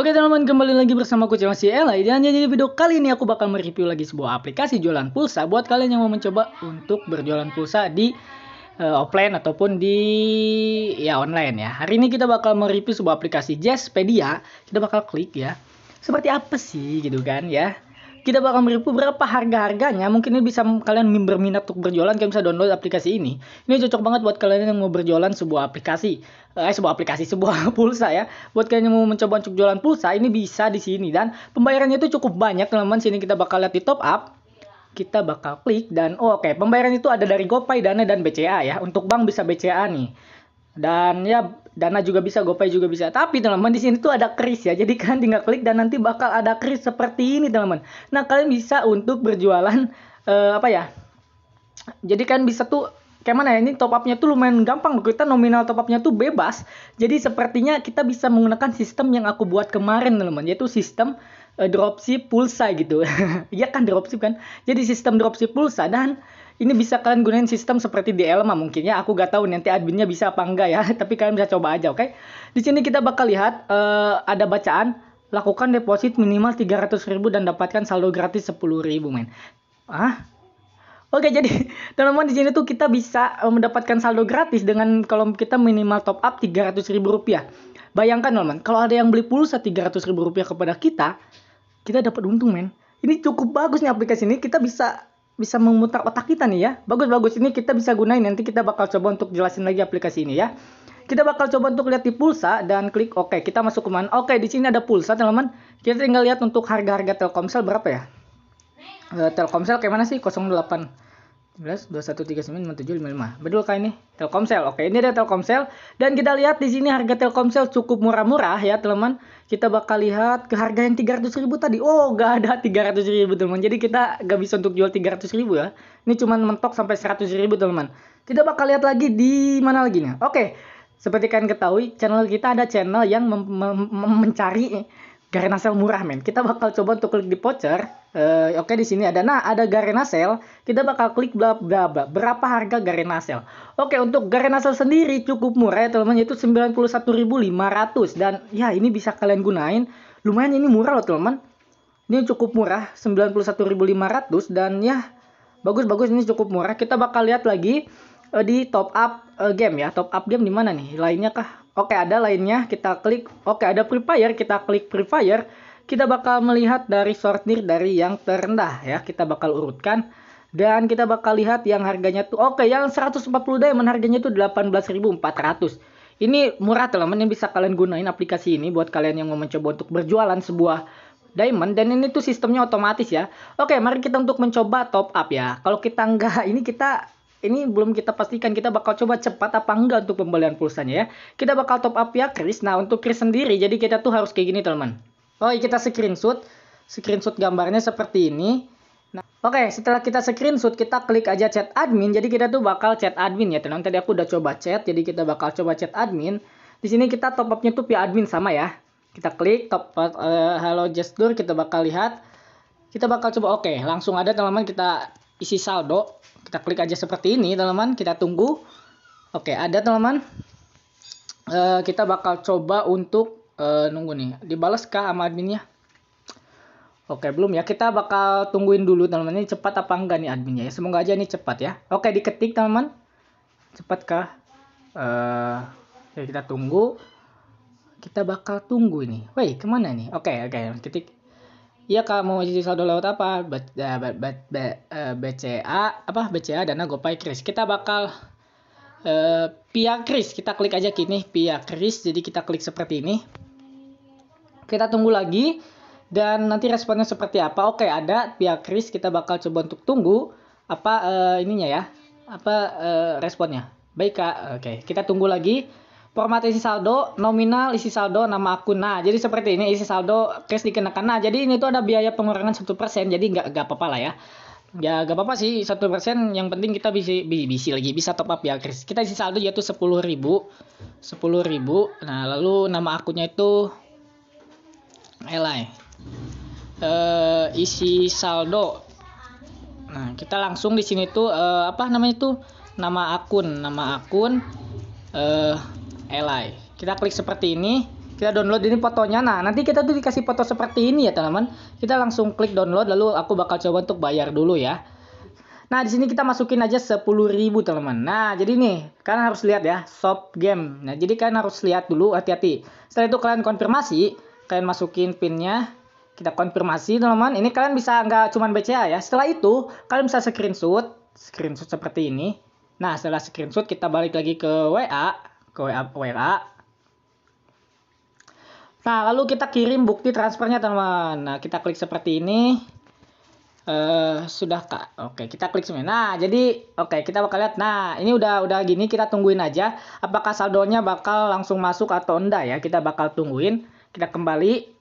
Oke teman-teman, kembali lagi bersama aku Cewang si Dan jadi video kali ini aku bakal mereview lagi sebuah aplikasi jualan pulsa Buat kalian yang mau mencoba untuk berjualan pulsa di uh, offline ataupun di ya online ya Hari ini kita bakal mereview sebuah aplikasi Jazzpedia Kita bakal klik ya Seperti apa sih gitu kan ya kita bakal mereview berapa harga-harganya. Mungkin ini bisa kalian berminat untuk berjualan, kalian bisa download aplikasi ini. Ini cocok banget buat kalian yang mau berjualan sebuah aplikasi eh, sebuah aplikasi, sebuah pulsa ya. Buat kalian yang mau mencoba untuk jualan pulsa, ini bisa di sini dan pembayarannya itu cukup banyak, teman-teman. Sini kita bakal lihat di top up. Kita bakal klik dan oh, oke, okay. pembayaran itu ada dari GoPay, Dana dan BCA ya. Untuk bank bisa BCA nih. Dan ya Dana juga bisa, GoPay juga bisa. Tapi teman-teman di sini tuh ada kris ya. Jadi kalian tinggal klik dan nanti bakal ada kris seperti ini, teman-teman. Nah, kalian bisa untuk berjualan uh, apa ya? Jadi kan bisa tuh kayak mana ya ini top upnya tuh lumayan gampang loh kita nominal top upnya tuh bebas jadi sepertinya kita bisa menggunakan sistem yang aku buat kemarin teman yaitu sistem uh, dropship pulsa gitu iya kan dropship kan jadi sistem dropship pulsa dan ini bisa kalian gunain sistem seperti di Elma mungkin ya aku gak tahu nanti adminnya bisa apa enggak ya tapi kalian bisa coba aja oke okay? di sini kita bakal lihat uh, ada bacaan lakukan deposit minimal ribu dan dapatkan saldo gratis ribu men ah Oke, jadi teman-teman di sini tuh kita bisa eh, mendapatkan saldo gratis dengan kalau kita minimal top up rp rupiah. Bayangkan teman-teman, kalau ada yang beli pulsa ribu rupiah kepada kita, kita dapat untung, men. Ini cukup bagus nih aplikasi ini, kita bisa bisa memutar otak kita nih ya. Bagus-bagus ini kita bisa gunain nanti kita bakal coba untuk jelasin lagi aplikasi ini ya. Kita bakal coba untuk lihat di pulsa dan klik oke. Okay. Kita masuk ke mana? Oke, okay, di sini ada pulsa, teman-teman. Kita tinggal lihat untuk harga-harga Telkomsel berapa ya. Eh, Telkomsel kayak mana sih 08 11 2139 5755. Betul kah ini? Telkomsel. Oke, ini ada Telkomsel dan kita lihat di sini harga Telkomsel cukup murah-murah ya, teman. teman Kita bakal lihat ke harga yang 300.000 tadi. Oh, gak ada 300.000, teman. teman Jadi kita gak bisa untuk jual ribu ya. Ini cuma mentok sampai 100.000, teman. teman Kita bakal lihat lagi di mana lagi nih. Oke. Seperti kalian ketahui, channel kita ada channel yang mencari garnasel murah, men. Kita bakal coba untuk klik di voucher Uh, Oke okay, di sini ada nah ada Garena Sale kita bakal klik bla bla bla berapa harga Garena Sale. Oke okay, untuk Garena Sale sendiri cukup murah ya teman-teman yaitu 91.500 dan ya ini bisa kalian gunain lumayan ini murah loh teman-teman. Ini cukup murah 91.500 dan ya bagus-bagus ini cukup murah. Kita bakal lihat lagi uh, di top up uh, game ya top up game di mana nih lainnya kah? Oke okay, ada lainnya kita klik oke okay, ada Free Fire kita klik Free Fire kita bakal melihat dari sortir dari yang terendah ya. Kita bakal urutkan dan kita bakal lihat yang harganya tuh oke okay, yang 140 diamond harganya tuh 18.400 ini murah teman yang bisa kalian gunain aplikasi ini buat kalian yang mau mencoba untuk berjualan sebuah diamond dan ini tuh sistemnya otomatis ya oke mari kita untuk mencoba top up ya kalau kita enggak ini kita ini belum kita pastikan kita bakal coba cepat apa enggak untuk pembelian pulsanya ya kita bakal top up ya Chris nah untuk Chris sendiri jadi kita tuh harus kayak gini teman Oke oh, iya, kita screenshot. Screenshot gambarnya seperti ini. Nah, oke, okay, setelah kita screenshot, kita klik aja chat admin. Jadi kita tuh bakal chat admin ya. Tenang, tadi aku udah coba chat, jadi kita bakal coba chat admin. Di sini kita top up-nya tuh via admin sama ya. Kita klik top up uh, Hello Gesture, kita bakal lihat. Kita bakal coba oke, okay, langsung ada teman-teman kita isi saldo. Kita klik aja seperti ini, teman-teman. Kita tunggu. Oke, okay, ada teman-teman. Uh, kita bakal coba untuk uh, nunggu nih dibalas kah sama adminnya Oke belum ya kita bakal tungguin dulu teman-teman ini cepat apa enggak nih adminnya ya semoga aja ini cepat ya Oke diketik teman-teman cepat kah uh, ya kita tunggu kita bakal tunggu ini Woi kemana nih Oke oke ketik Iya kak mau jadi saldo lewat apa B, B, B, B, BCA apa BCA dana gopay kris kita bakal uh, pia kris kita klik aja kini pia kris jadi kita klik seperti ini kita tunggu lagi dan nanti responnya seperti apa. Oke, ada pihak Chris kita bakal coba untuk tunggu apa uh, ininya ya. Apa uh, responnya? Baik, Kak. Oke, kita tunggu lagi format isi saldo, nominal isi saldo, nama akun. Nah, jadi seperti ini isi saldo kris dikenakan. Nah, jadi ini tuh ada biaya pengurangan satu persen jadi nggak nggak apa-apa lah ya. Ya nggak apa-apa sih satu persen yang penting kita bisa bisa lagi bisa top up ya Chris. Kita isi saldo yaitu sepuluh ribu, sepuluh ribu. Nah lalu nama akunnya itu elai e, eh, isi saldo nah kita langsung di sini tuh e, apa namanya tuh nama akun nama akun uh, eh, elai kita klik seperti ini kita download ini fotonya nah nanti kita tuh dikasih foto seperti ini ya teman-teman kita langsung klik download lalu aku bakal coba untuk bayar dulu ya nah di sini kita masukin aja 10.000 teman-teman nah jadi nih kalian harus lihat ya shop game nah jadi kalian harus lihat dulu hati-hati setelah itu kalian konfirmasi kalian masukin pinnya kita konfirmasi teman-teman ini kalian bisa nggak cuman BCA ya setelah itu kalian bisa screenshot screenshot seperti ini nah setelah screenshot kita balik lagi ke WA ke WA WA nah lalu kita kirim bukti transfernya teman-teman nah kita klik seperti ini Uh, sudah kak oke kita klik sini nah jadi oke kita bakal lihat nah ini udah udah gini kita tungguin aja apakah saldonya bakal langsung masuk atau enggak ya kita bakal tungguin kita kembali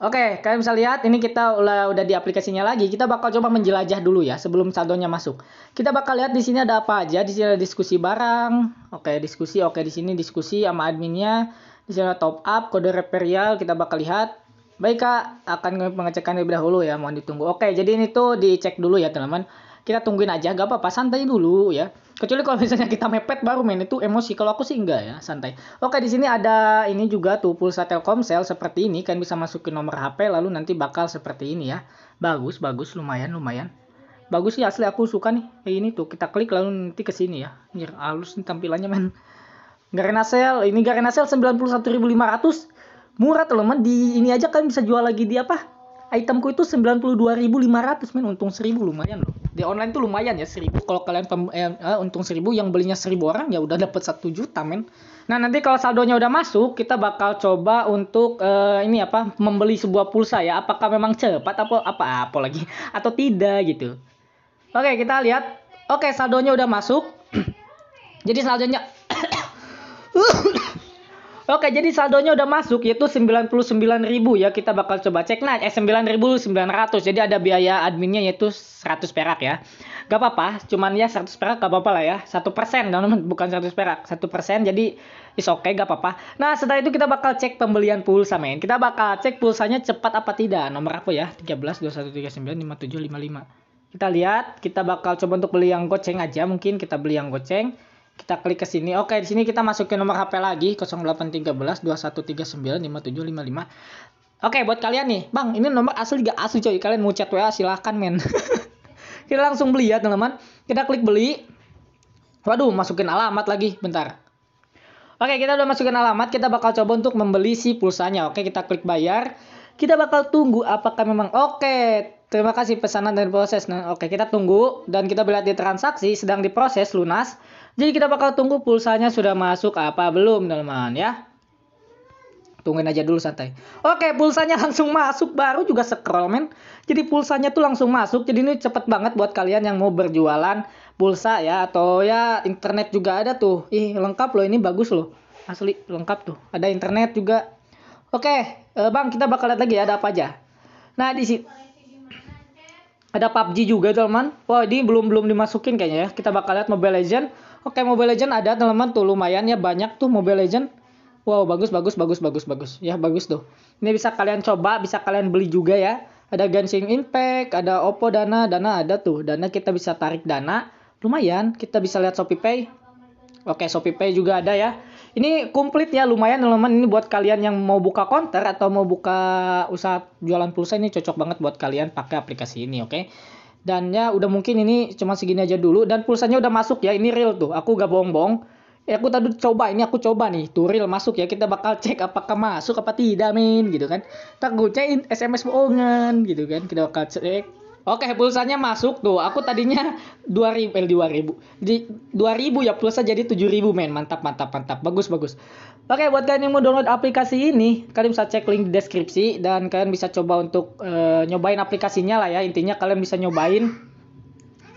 Oke, kalian bisa lihat ini kita udah, di aplikasinya lagi. Kita bakal coba menjelajah dulu ya sebelum saldonya masuk. Kita bakal lihat di sini ada apa aja. Di sini ada diskusi barang. Oke, diskusi. Oke, di sini diskusi sama adminnya. Di sini ada top up, kode reperial. kita bakal lihat. Baik Kak, akan pengecekan lebih dahulu ya, mohon ditunggu. Oke, jadi ini tuh dicek dulu ya, teman-teman kita tungguin aja gak apa-apa santai dulu ya kecuali kalau misalnya kita mepet baru main itu emosi kalau aku sih enggak ya santai oke di sini ada ini juga tuh pulsa Telkomsel seperti ini kan bisa masukin nomor HP lalu nanti bakal seperti ini ya bagus bagus lumayan lumayan bagus sih asli aku suka nih kayak ini tuh kita klik lalu nanti ke sini ya nyer halus nih tampilannya men Garena sel ini Garena lima 91.500 murah teman di ini aja kan bisa jual lagi di apa itemku itu 92.500 men untung 1000 lumayan loh di online tuh lumayan ya seribu kalau kalian pem, eh, eh untung seribu yang belinya seribu orang ya udah dapat satu juta men nah nanti kalau saldonya udah masuk kita bakal coba untuk eh, ini apa membeli sebuah pulsa ya apakah memang cepat apa apa apa lagi atau tidak gitu oke kita lihat oke saldonya udah masuk jadi saldonya uh, Oke, jadi saldonya udah masuk yaitu 99.000 ya. Kita bakal coba cek Nah, eh 9.900. Jadi ada biaya adminnya yaitu 100 perak ya. Gak apa-apa, cuman ya 100 perak gak apa-apa lah ya. 1% persen bukan 100 perak, 1%. Jadi is oke okay, gak apa-apa. Nah, setelah itu kita bakal cek pembelian pulsa men. Kita bakal cek pulsanya cepat apa tidak. Nomor apa ya? 13 21 39 57 55. Kita lihat, kita bakal coba untuk beli yang goceng aja mungkin kita beli yang goceng kita klik ke sini. Oke, di sini kita masukin nomor HP lagi 0813 Oke, buat kalian nih, Bang, ini nomor asli gak asli coy. Kalian mau chat WA silahkan men. kita langsung beli ya, teman-teman. Kita klik beli. Waduh, masukin alamat lagi, bentar. Oke, kita udah masukin alamat, kita bakal coba untuk membeli si pulsanya. Oke, kita klik bayar. Kita bakal tunggu apakah memang oke, Terima kasih pesanan dan proses. Nah, oke, kita tunggu dan kita lihat di transaksi sedang diproses lunas. Jadi kita bakal tunggu pulsanya sudah masuk apa belum, teman-teman ya. Tungguin aja dulu santai. Oke, pulsanya langsung masuk baru juga scroll men. Jadi pulsanya tuh langsung masuk. Jadi ini cepet banget buat kalian yang mau berjualan pulsa ya atau ya internet juga ada tuh. Ih, lengkap loh ini bagus loh. Asli lengkap tuh. Ada internet juga. Oke, eh, Bang, kita bakal lihat lagi ya, ada apa aja. Nah, di sini ada PUBG juga teman. Wah ini belum belum dimasukin kayaknya ya. Kita bakal lihat Mobile Legend. Oke Mobile Legend ada teman tuh lumayan ya banyak tuh Mobile Legend. Wow bagus bagus bagus bagus bagus ya bagus tuh. Ini bisa kalian coba, bisa kalian beli juga ya. Ada Genshin Impact, ada Oppo Dana, Dana ada tuh. Dana kita bisa tarik dana. Lumayan, kita bisa lihat Shopee Pay. Oke, Shopee Pay juga ada ya. Ini komplit ya, lumayan teman-teman. Ini buat kalian yang mau buka konter atau mau buka usaha jualan pulsa ini cocok banget buat kalian pakai aplikasi ini, oke? Okay? Dan ya udah mungkin ini cuma segini aja dulu dan pulsanya udah masuk ya. Ini real tuh. Aku gak bohong-bohong. Ya, aku tadi coba ini aku coba nih tuh real masuk ya kita bakal cek apakah masuk apa tidak min gitu kan Tak takutnya SMS bohongan gitu kan kita bakal cek Oke, pulsanya masuk tuh. Aku tadinya 2000 eh 2000. Di 2000 ya pulsa jadi 7000 men. Mantap, mantap, mantap. Bagus, bagus. Oke, buat kalian yang mau download aplikasi ini, kalian bisa cek link di deskripsi dan kalian bisa coba untuk uh, nyobain aplikasinya lah ya. Intinya kalian bisa nyobain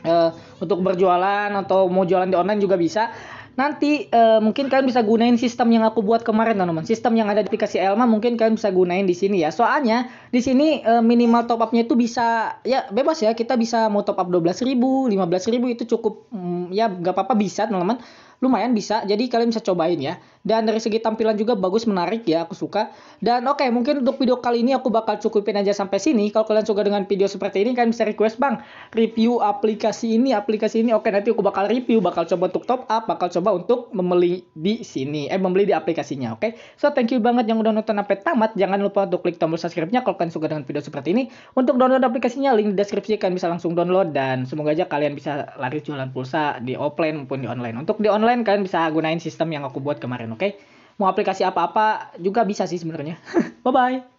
uh, untuk berjualan atau mau jualan di online juga bisa nanti uh, mungkin kalian bisa gunain sistem yang aku buat kemarin teman-teman sistem yang ada di aplikasi Elma mungkin kalian bisa gunain di sini ya soalnya di sini uh, minimal top upnya itu bisa ya bebas ya kita bisa mau top up ribu 12.000 ribu itu cukup um, ya nggak apa-apa bisa teman-teman lumayan bisa jadi kalian bisa cobain ya dan dari segi tampilan juga bagus menarik ya aku suka dan oke okay, mungkin untuk video kali ini aku bakal cukupin aja sampai sini kalau kalian suka dengan video seperti ini kalian bisa request bang review aplikasi ini aplikasi ini oke okay, nanti aku bakal review bakal coba untuk top up bakal coba untuk membeli di sini eh membeli di aplikasinya oke okay? so thank you banget yang udah nonton sampai tamat jangan lupa untuk klik tombol subscribe-nya kalau kalian suka dengan video seperti ini untuk download aplikasinya link di deskripsi kalian bisa langsung download dan semoga aja kalian bisa lari jualan pulsa di offline maupun di online untuk di online kalian bisa gunain sistem yang aku buat kemarin oke okay? mau aplikasi apa-apa juga bisa sih sebenarnya bye bye